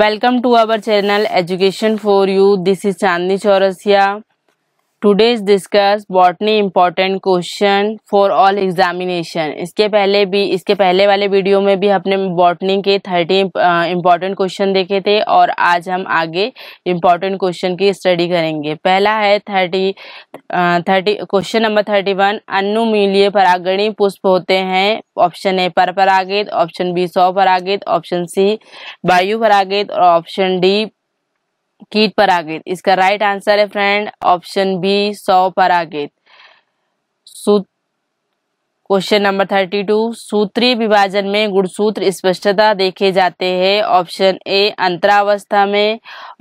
welcome to our channel education for you this is Chandni Chaurasia today's discuss botany important question for all examination इसके पहले भी इसके पहले वाले वीडियो में भी हमने बॉटनी के थर्टी इम्पॉर्टेंट क्वेश्चन देखे थे और आज हम आगे इम्पॉर्टेंट क्वेश्चन की स्टडी करेंगे पहला है thirty thirty question number thirty one अनुमीलीय परागणी पुष्प होते हैं ऑप्शन ए पर परागित ऑप्शन बी सौ परागित ऑप्शन सी वायु परागित और ऑप्शन डी कीट परागित इसका राइट आंसर है फ्रेंड ऑप्शन बी सौ परागित क्वेश्चन नंबर थर्टी टू सूत्री विभाजन में गुणसूत्र स्पष्टता देखे जाते हैं ऑप्शन ए अंतरावस्था में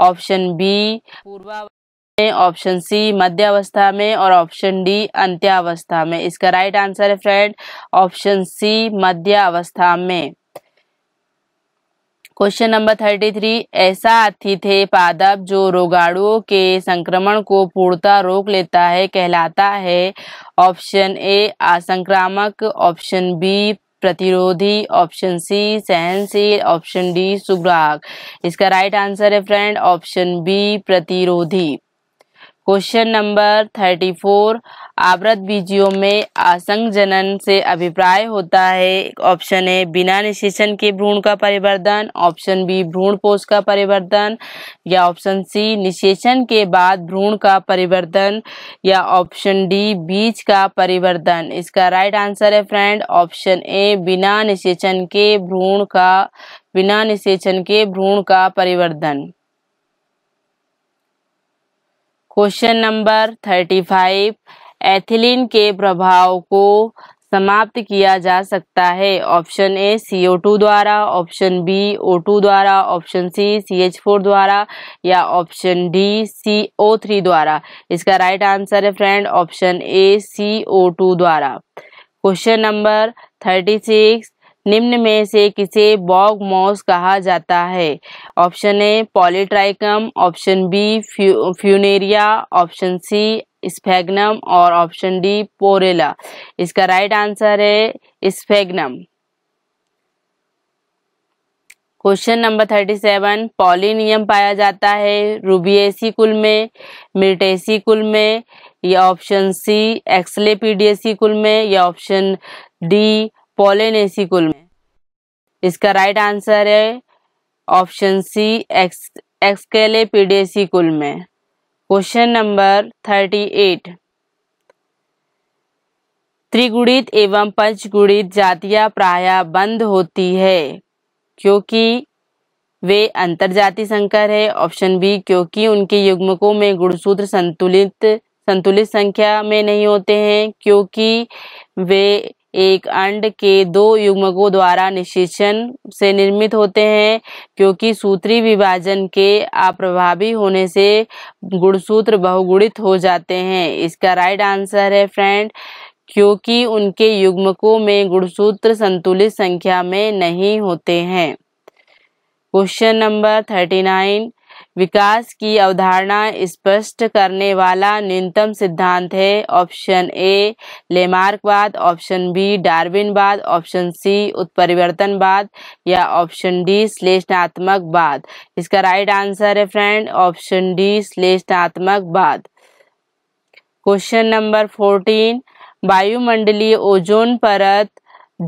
ऑप्शन बी पूर्वावस्था में ऑप्शन सी मध्य अवस्था में और ऑप्शन डी अंत्यावस्था में इसका राइट आंसर है फ्रेंड ऑप्शन सी मध्य अवस्था में क्वेश्चन नंबर थर्टी थ्री ऐसा हाथी थे पादप जो रोगाणुओं के संक्रमण को पूर्णता रोक लेता है कहलाता है ऑप्शन ए असंक्रामक ऑप्शन बी प्रतिरोधी ऑप्शन सी सहनशील ऑप्शन डी सुग्राहक इसका राइट आंसर है फ्रेंड ऑप्शन बी प्रतिरोधी क्वेश्चन नंबर थर्टी फोर आवृत बीजियों में आसंग जनन से अभिप्राय होता है ऑप्शन ए बिना निशेषण के भ्रूण का परिवर्तन ऑप्शन बी भ्रूण पोष का परिवर्तन या ऑप्शन सी निशेषण के बाद भ्रूण का परिवर्तन या ऑप्शन डी बीज का परिवर्तन इसका राइट आंसर है फ्रेंड ऑप्शन ए बिना निशेषण के भ्रूण का बिना निशेषण के भ्रूण का परिवर्तन question number thirty five ethylene के प्रभाव को समाप्त किया जा सकता है ऑप्शन ए सी टू द्वारा ऑप्शन बी ओ टू द्वारा option C C H four द्वारा या option D C O three द्वारा इसका राइट आंसर है friend option A C O two द्वारा क्वेश्चन नंबर थर्टी सिक्स निम्न में से किसे बॉग मॉस कहा जाता है option A polytrichum option B Funaria option C sphagnum और ऑप्शन डी पोरेला इसका राइट आंसर है sphagnum question number thirty seven pollinium पाया जाता है रूबियसी कुल में मिर्टेसी कुल में या ऑप्शन सी एक्सलेपीडिएसी कुल में या ऑप्शन डी पोलेनेसी कुल में इसका राइट आंसर है ऑप्शन सी एक्स एक्सकेलेपीडिएसी कुल में क्वेश्चन नंबर थर्टी एट त्रिगुणित एवं पंचगुणित जातियां प्राय बंद होती है क्योंकि वे अंतर जाति संकर है ऑप्शन बी क्योंकि उनके युग्मकों में गुणसूत्र संतुलित संतुलित संख्या में नहीं होते हैं क्योंकि वे एक अंड के दो युग्मकों द्वारा निशेचन से निर्मित होते हैं क्योंकि सूत्री विभाजन के अप्रभावी होने से गुणसूत्र बहुगुणित हो जाते हैं इसका राइट आंसर है फ्रेंड क्योंकि उनके युग्मकों में गुणसूत्र संतुलित संख्या में नहीं होते हैं क्वेश्चन नंबर थर्टी नाइन विकास की अवधारणा स्पष्ट करने वाला न्यूनतम सिद्धांत है ऑप्शन ए लेमार्कवाद ऑप्शन बी डार्विनवाद ऑप्शन सी उत्परिवर्तनवाद या ऑप्शन डी श्लेषणात्मक बाद इसका राइट आंसर है फ्रेंड ऑप्शन डी श्लेषणात्मक बाद क्वेश्चन नंबर फोर्टीन वायुमंडलीय ओजोन परत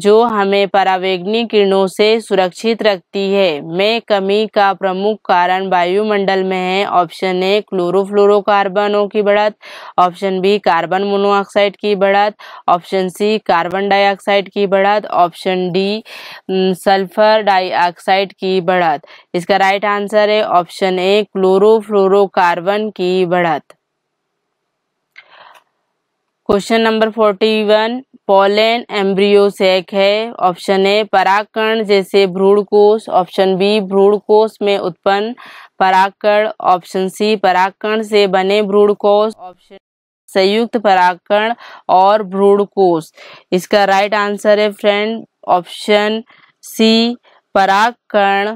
जो हमें परावेग्नी किरणों से सुरक्षित रखती है में कमी का प्रमुख कारण वायुमंडल में है ऑप्शन ए क्लोरोफ्लोरोकार्बनों की बढ़त ऑप्शन बी कार्बन मोनोऑक्साइड की बढ़त ऑप्शन सी कार्बन डाइऑक्साइड की बढ़त ऑप्शन डी सल्फर डाइऑक्साइड की बढ़त इसका राइट आंसर है ऑप्शन ए क्लोरोफ्लोरोकार्बन की बढ़त question number forty one pollen sac है ऑप्शन ए पराकण जैसे कोष ऑप्शन बी कोष में उत्पन्न पराकण ऑप्शन सी पराकरण से बने कोष ऑप्शन संयुक्त पराकरण और कोष इसका राइट आंसर है फ्रेंड ऑप्शन सी पराकण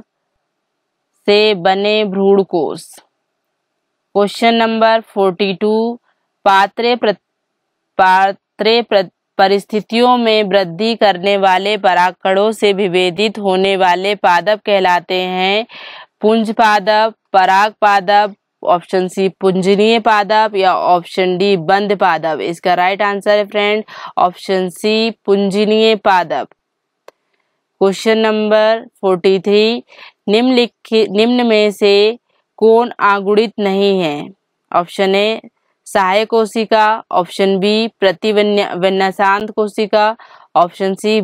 से बने कोष क्वेश्चन नंबर फोर्टी टू पात्र प्रत्येक पात्र परिस्थितियों में वृद्धि करने वाले पराकड़ों से विभेदित होने वाले पादप कहलाते हैं पुंज पादप पराग पादप ऑप्शन सी पुंजनीय पादप या ऑप्शन डी बंद पादप इसका राइट आंसर है फ्रेंड ऑप्शन सी पुंजनीय पादप क्वेश्चन नंबर फोर्टी थ्री निम्नलिखित निम्न में से कौन आगुणित नहीं है ऑप्शन ए सहायक कोशिका ऑप्शन बी प्रतिवन्यासांत कोशिका ऑप्शन सी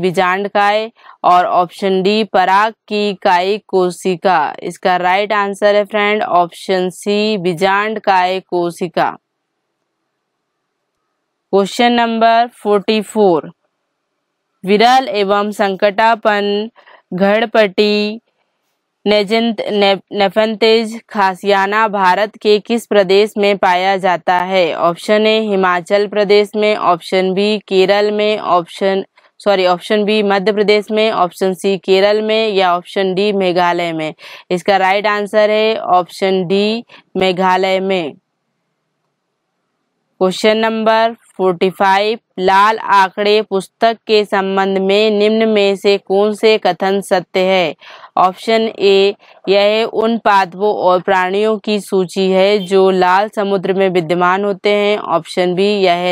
काय और ऑप्शन डी पराग की काय कोशिका इसका राइट आंसर है फ्रेंड ऑप्शन सी काय कोशिका क्वेश्चन नंबर फोर्टी फोर विरल एवं संकटापन घड़पटी नेफेंतेज खासियाना भारत के किस प्रदेश में पाया जाता है ऑप्शन ए हिमाचल प्रदेश में ऑप्शन बी केरल में option sorry option B Madhya Pradesh में ऑप्शन सी केरल में या ऑप्शन डी मेघालय में इसका राइट आंसर है ऑप्शन डी मेघालय में क्वेश्चन नंबर फोर्टी फाइव लाल आंकड़े पुस्तक के संबंध में निम्न में से कौन से कथन सत्य है ऑप्शन ए यह उन पादपों और प्राणियों की सूची है जो लाल समुद्र में विद्यमान होते हैं ऑप्शन बी यह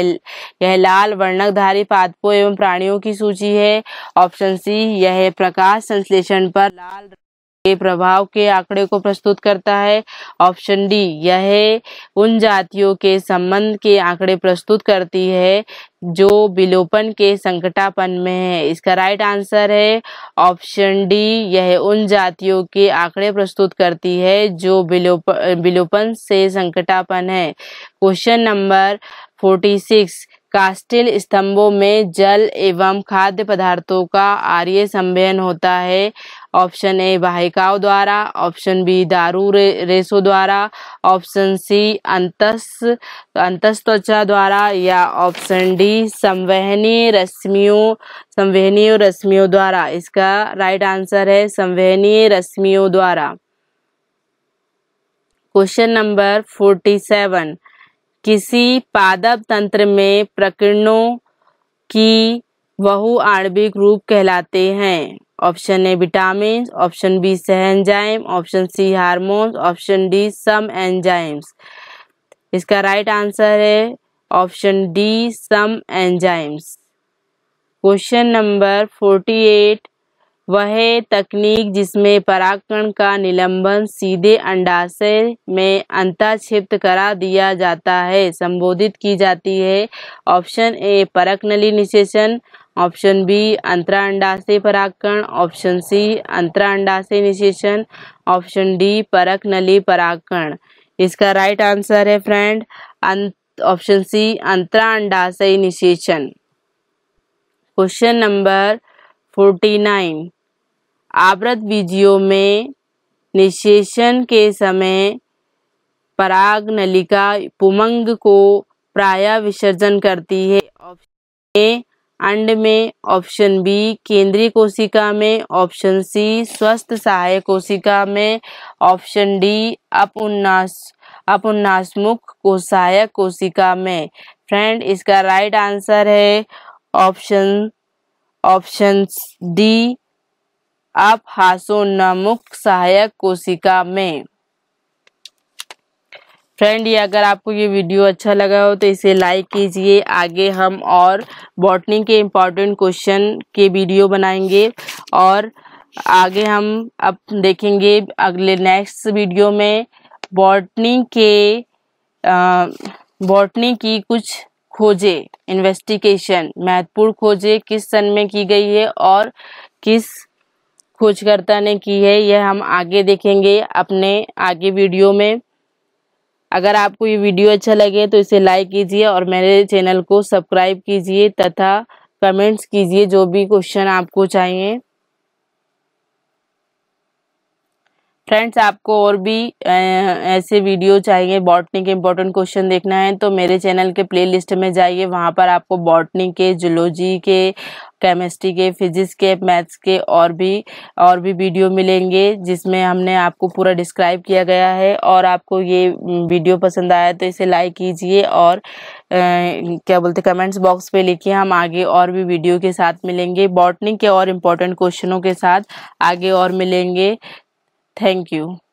यह लाल वर्णकधारी पादपों एवं प्राणियों की सूची है ऑप्शन सी यह प्रकाश संश्लेषण पर लाल के प्रभाव के आंकड़े को प्रस्तुत करता है ऑप्शन डी यह उन जातियों के संबंध के आंकड़े प्रस्तुत करती है जो विलोपन के संकटापन में है इसका राइट आंसर है ऑप्शन डी यह उन जातियों के आंकड़े प्रस्तुत करती है जो विलोप विलोपन से संकटापन है क्वेश्चन नंबर फोर्टी सिक्स कास्टिल स्तंभों में जल एवं खाद्य पदार्थों का आर्य संभयन होता है ऑप्शन ए बाहिकाओं द्वारा ऑप्शन बी दारू रे, रेसो द्वारा ऑप्शन सी अंतस अंतस त्वचा द्वारा या ऑप्शन डी संवहनीय रश्मियों संवहनीय रश्मियों द्वारा इसका राइट आंसर है संवहनीय रश्मियों द्वारा क्वेश्चन नंबर फोर्टी सेवन किसी पादप तंत्र में प्रकरणों की बहुआण्विक रूप कहलाते हैं option A vitamin option B सहएंजाइम option C hormones option D सम एंजाइम्स इसका राइट right आंसर है ऑप्शन डी सम enzymes question number forty eight वह तकनीक जिसमें परागकण का निलंबन सीधे अंडाशय में अंताक्षिप्त करा दिया जाता है संबोधित की जाती है ऑप्शन ए परक नली निषेचन ऑप्शन बी अंतरा अंडाशय परागकण ऑप्शन सी अंतरा अंडाशय निषेचन ऑप्शन डी परक नली परागकण इसका राइट आंसर है फ्रेंड ऑप्शन सी अंतरा अंडाशय निषेचन क्वेश्चन नंबर फोर्टी नाइन आवृत बीजियों में निशेषण के समय पराग नलिका पुमंग को प्राय विसर्जन करती है ऑप्शन ए अंड में ऑप्शन बी केंद्रीय कोशिका में ऑप्शन सी स्वस्थ सहायक कोशिका में ऑप्शन डी अपुन्नास को सहायक कोशिका में फ्रेंड इसका राइट आंसर है ऑप्शन ऑप्शन डी अपहासोन्नामुख सहायक कोशिका में फ्रेंड ये अगर आपको ये वीडियो अच्छा लगा हो तो इसे लाइक कीजिए आगे हम और बॉटनी के इम्पॉर्टेंट क्वेश्चन के वीडियो बनाएंगे और आगे हम अब देखेंगे अगले नेक्स्ट वीडियो में बॉटनी के बॉटनी की कुछ खोजें इन्वेस्टिगेशन महत्वपूर्ण खोजें किस सन में की गई है और किस खोजकर्ता ने की है यह हम आगे देखेंगे अपने आगे वीडियो में अगर आपको ये वीडियो अच्छा लगे तो इसे लाइक कीजिए और मेरे चैनल को सब्सक्राइब कीजिए तथा कमेंट्स कीजिए जो भी क्वेश्चन आपको चाहिए फ्रेंड्स आपको और भी ऐसे वीडियो चाहिए बॉटनी के इम्पोर्टेंट क्वेश्चन देखना है तो मेरे चैनल के प्लेलिस्ट में जाइए वहाँ पर आपको बॉटनी के जुलॉजी के केमिस्ट्री के फिजिक्स के मैथ्स के और भी और भी वीडियो मिलेंगे जिसमें हमने आपको पूरा डिस्क्राइब किया गया है और आपको ये वीडियो हम्म, पसंद आया तो इसे लाइक कीजिए और आ, क्या बोलते कमेंट्स बॉक्स पे लिखिए हम आगे और भी वीडियो के साथ मिलेंगे बॉटनी के और इम्पोर्टेंट क्वेश्चनों के साथ आगे और मिलेंगे थैंक यू